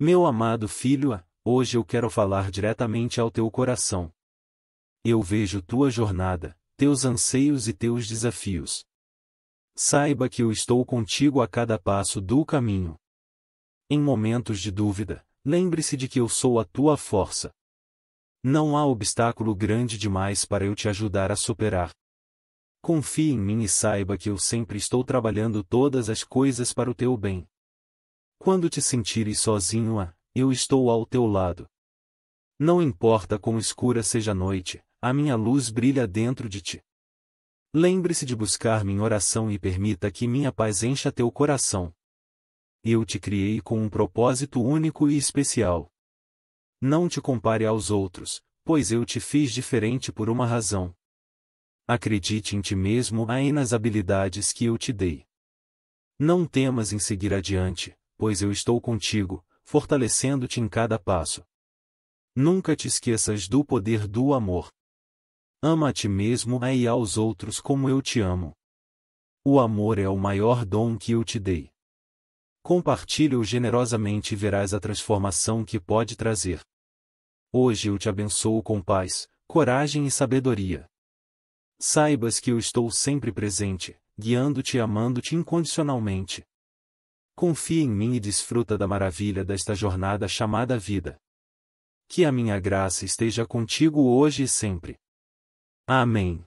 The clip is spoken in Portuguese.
Meu amado filho, hoje eu quero falar diretamente ao teu coração. Eu vejo tua jornada, teus anseios e teus desafios. Saiba que eu estou contigo a cada passo do caminho. Em momentos de dúvida, lembre-se de que eu sou a tua força. Não há obstáculo grande demais para eu te ajudar a superar. Confie em mim e saiba que eu sempre estou trabalhando todas as coisas para o teu bem. Quando te sentires sozinho, ah, eu estou ao teu lado. Não importa quão escura seja a noite, a minha luz brilha dentro de ti. Lembre-se de buscar-me em oração e permita que minha paz encha teu coração. Eu te criei com um propósito único e especial. Não te compare aos outros, pois eu te fiz diferente por uma razão. Acredite em ti mesmo aí nas habilidades que eu te dei. Não temas em seguir adiante, pois eu estou contigo, fortalecendo-te em cada passo. Nunca te esqueças do poder do amor. Ama a ti mesmo e aos outros como eu te amo. O amor é o maior dom que eu te dei. Compartilhe-o generosamente e verás a transformação que pode trazer. Hoje eu te abençoo com paz, coragem e sabedoria. Saibas que eu estou sempre presente, guiando-te e amando-te incondicionalmente. Confia em mim e desfruta da maravilha desta jornada chamada vida. Que a minha graça esteja contigo hoje e sempre. Amém.